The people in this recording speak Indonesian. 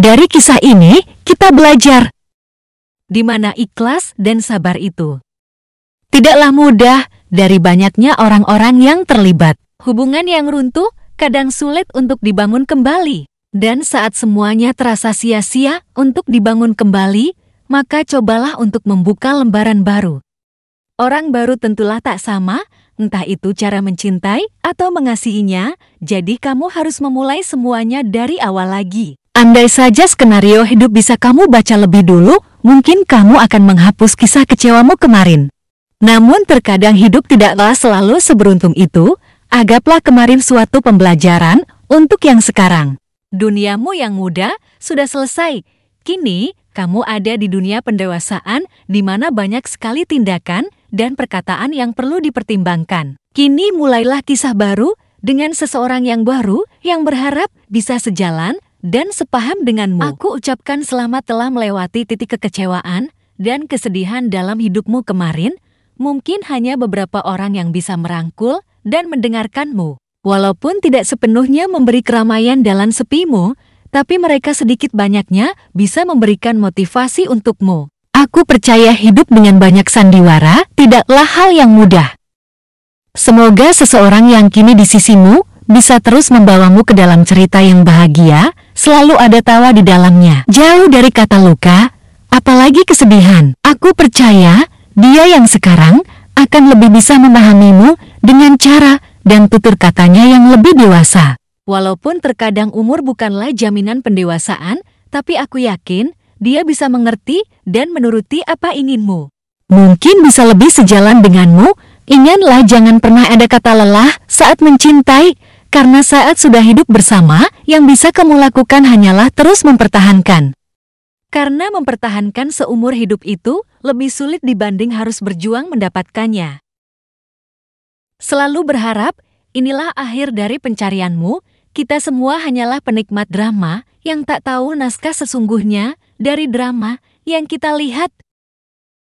Dari kisah ini, kita belajar di mana ikhlas dan sabar itu. Tidaklah mudah dari banyaknya orang-orang yang terlibat. Hubungan yang runtuh kadang sulit untuk dibangun kembali. Dan saat semuanya terasa sia-sia untuk dibangun kembali, maka cobalah untuk membuka lembaran baru. Orang baru tentulah tak sama, entah itu cara mencintai atau mengasihinya, jadi kamu harus memulai semuanya dari awal lagi. Andai saja skenario hidup bisa kamu baca lebih dulu, mungkin kamu akan menghapus kisah kecewamu kemarin. Namun terkadang hidup tidaklah selalu seberuntung itu, agaplah kemarin suatu pembelajaran untuk yang sekarang. Duniamu yang muda sudah selesai. Kini, kamu ada di dunia pendewasaan di mana banyak sekali tindakan dan perkataan yang perlu dipertimbangkan. Kini mulailah kisah baru dengan seseorang yang baru yang berharap bisa sejalan dan sepaham denganmu. Aku ucapkan selamat telah melewati titik kekecewaan dan kesedihan dalam hidupmu kemarin. Mungkin hanya beberapa orang yang bisa merangkul dan mendengarkanmu. Walaupun tidak sepenuhnya memberi keramaian dalam sepimu, tapi mereka sedikit banyaknya bisa memberikan motivasi untukmu. Aku percaya hidup dengan banyak sandiwara tidaklah hal yang mudah. Semoga seseorang yang kini di sisimu bisa terus membawamu ke dalam cerita yang bahagia selalu ada tawa di dalamnya. Jauh dari kata luka, apalagi kesedihan. Aku percaya dia yang sekarang akan lebih bisa memahamimu dengan cara dan tutur katanya yang lebih dewasa. Walaupun terkadang umur bukanlah jaminan pendewasaan, tapi aku yakin dia bisa mengerti dan menuruti apa inginmu. Mungkin bisa lebih sejalan denganmu, inginlah jangan pernah ada kata lelah saat mencintai karena saat sudah hidup bersama, yang bisa kamu lakukan hanyalah terus mempertahankan. Karena mempertahankan seumur hidup itu lebih sulit dibanding harus berjuang mendapatkannya. Selalu berharap, inilah akhir dari pencarianmu, kita semua hanyalah penikmat drama yang tak tahu naskah sesungguhnya dari drama yang kita lihat.